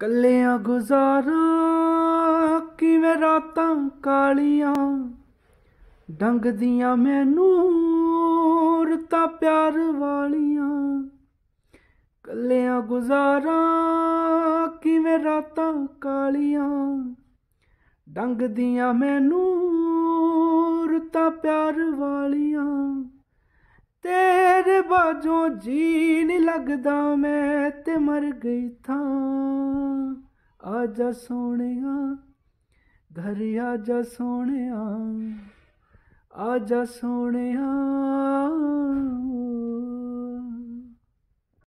ਕੱਲਿਆਂ ਗੁਜ਼ਾਰਾਂ ਕਿਵੇਂ ਰਾਤਾਂ ਕਾਲੀਆਂ ਡੰਗਦੀਆਂ ਮੈਨੂੰ ਰਤਾ ਪਿਆਰ ਵਾਲੀਆਂ ਕੱਲਿਆਂ ਗੁਜ਼ਾਰਾਂ ਕਿਵੇਂ ਰਾਤਾਂ ਕਾਲੀਆਂ ਡੰਗਦੀਆਂ ਮੈਨੂੰ ਰਤਾ ਪਿਆਰ ਵਾਲੀਆਂ ਤੇਰੇ ਬਾਝੋਂ ਜੀ ਨਹੀਂ ਲੱਗਦਾ ਮੈਂ ਤੇ ਮਰ ਗਈ ਥਾਂ ਆ ਜਾ ਸੋਹਣਿਆ ਘਰ ਆ ਜਾ ਸੋਹਣਿਆ ਆ ਜਾ ਸੋਹਣਿਆ